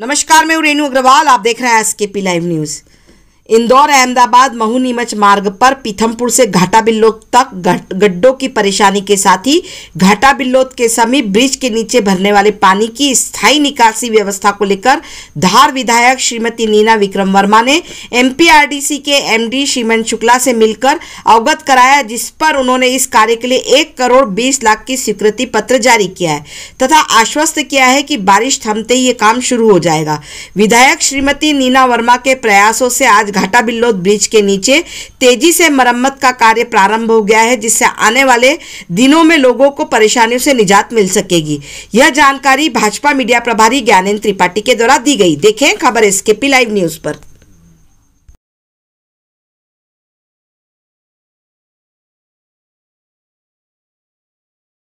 नमस्कार मैं रेणु अग्रवाल आप देख रहे हैं S K P live news Indore Ahmedabad Mhow Neemuch मार्ग पर पीथमपुर से घाटा बिल्लोद तक गड्ढों की परेशानी के साथ ही घाटा बिल्लोत के समीप ब्रिज के नीचे भरने वाले पानी की स्थायी निकासी व्यवस्था को लेकर धार विधायक श्रीमती नीना विक्रम वर्मा ने एमपीआरडीसी के एमडी श्रीमन शुक्ला से मिलकर अवगत कराया जिस पर उन्होंने इस कार्य के लिए एक करोड़ बीस लाख की स्वीकृति पत्र जारी किया है तथा आश्वस्त किया है कि बारिश थमते ही ये काम शुरू हो जाएगा विधायक श्रीमती नीना वर्मा के प्रयासों से आज घाटा बिल्लोद ब्रिज के नीचे तेजी से मरम्मत का कार्य प्रारंभ हो गया है जिससे आने वाले दिनों में लोगों को परेशानियों से निजात मिल सकेगी यह जानकारी भाजपा मीडिया प्रभारी ज्ञानेन्द्र त्रिपाठी के द्वारा दी गई देखें खबर पी लाइव न्यूज पर